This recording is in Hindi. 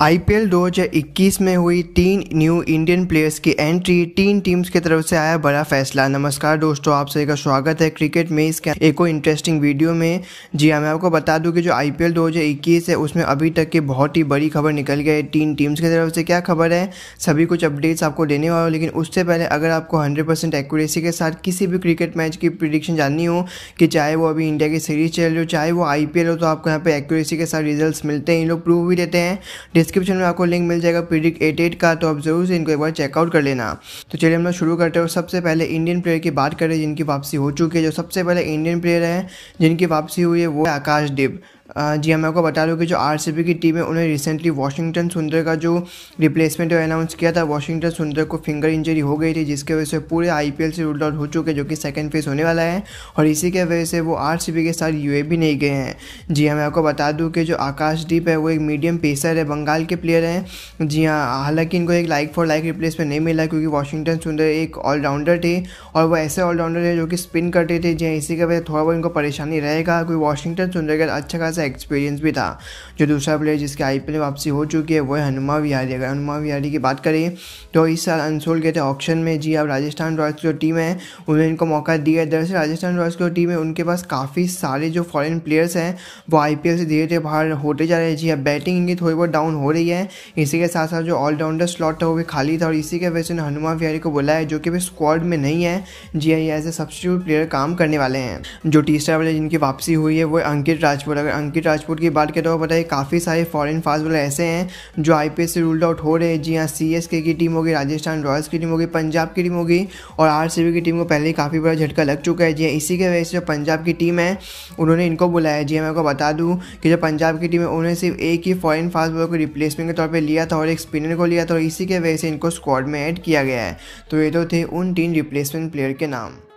आईपीएल 2021 में हुई तीन न्यू इंडियन प्लेयर्स की एंट्री तीन टीम्स की तरफ से आया बड़ा फैसला नमस्कार दोस्तों आप सभी का स्वागत है क्रिकेट में इसके एक और इंटरेस्टिंग वीडियो में जी हाँ मैं आपको बता दूं कि जो आईपीएल 2021 है उसमें अभी तक की बहुत ही बड़ी खबर निकल गई है तीन टीम्स की तरफ से क्या खबर है सभी कुछ अपडेट्स आपको देने वाला हो लेकिन उससे पहले अगर आपको हंड्रेड एक्यूरेसी के साथ किसी भी क्रिकेट मैच की प्रिडिक्शन जाननी हो कि चाहे वो अभी इंडिया की सीरीज चल रही हो चाहे वो आई हो तो आपको यहाँ पर एक्यूरेसी के साथ रिजल्ट मिलते हैं इन लोग प्रूव भी देते हैं डिस्क्रिप्शन में आपको लिंक मिल जाएगा प्रिडिक्ट एट एट का तो आप ज़रूर से इनको एक बार चेकआउट कर लेना तो चलिए हम लोग शुरू करते हैं और सबसे पहले इंडियन प्लेयर की बात करें जिनकी वापसी हो चुकी है जो सबसे पहले इंडियन प्लेयर हैं जिनकी वापसी हुई है वो आकाशदीप जी हमें आपको बता दूँ कि जो आर की टीम है उन्हें रिसेंटली वाशिंगटन सुंदर का जो रिप्लेसमेंट अनाउंस किया था वाशिंगटन सुंदर को फिंगर इंजरी हो गई थी जिसके वजह से पूरे आई से रूल्ड आउट हो चुके जो कि सेकेंड फेज होने वाला है और इसी के वजह से वो आर के साथ यू भी नहीं गए हैं जी हमें हाँ, आपको बता दूँ कि जो आकाशदीप है वो एक मीडियम पेसर है बंगाल के प्लेयर हैं जी हाँ हालांकि इनको एक लाइक फॉर लाइक रिप्लेसमेंट नहीं मिला क्योंकि वाशिंगटन सुंदर एक ऑलराउंडर थे और वो ऐसे ऑलराउंडर है जो कि स्पिन करते थे जी हाँ, इसी के वजह थोड़ा बहुत इनको परेशानी रहेगा क्योंकि वाशिंगटन सुंदर का अच्छा खासा सा एक्सपीरियंस भी था जो दूसरा प्लेयर जिसके आई पी वापसी हो चुकी है वो है हनुमा विहारी अगर हनुमा विहारी की बात करें तो इस साल अनसोल गए थे ऑप्शन में जी अब हाँ, राजस्थान रॉयल्स की जो टीम है उन्होंने इनको मौका दिया है दरअसल राजस्थान रॉयल्स की टीम है उनके पास काफ़ी सारे जो फॉरेन प्लेयर्स हैं वो आई से धीरे धीरे बाहर होते जा रहे हैं जी अब हाँ, बैटिंग इनकी थोड़ी बहुत डाउन हो रही है इसी के साथ साथ जो ऑलराउंडर स्लॉट था वो भी खाली था और इसी के वजह से हनुमा विहारी को बुलाया जो कि भी स्क्वाड में नहीं है जी I as a substitute player काम करने वाले हैं जो टीसरा वाले जिनकी वापसी हुई है वो अंकित राजपूत अगर अंकित राजपूत की बात करें तो बताइए काफ़ी सारे फॉरेन फास्ट बॉलर ऐसे हैं जो आई से रूल्ड आउट हो रहे हैं जी हाँ सी की टीम होगी राजस्थान रॉयल्स की टीम होगी पंजाब की टीम होगी और आर की टीम को पहले ही काफ़ी बड़ा झटका लग चुका है जी हाँ, इसी के वजह से जो पंजाब की टीम है उन्होंने इनको बुलाया जी हाँ, मैं को बता दूँ कि जो पंजाब की टीम है उन्होंने सिर्फ एक ही फॉरन फास्ट बॉलर को रिप्लेसमेंट के तौर पर लिया था और एक स्पिनर को लिया था और इसी के वजह से इनको स्क्वाड में ऐड किया गया है तो ये तो थे उन तीन रिप्लेसमेंट प्लेयर के नाम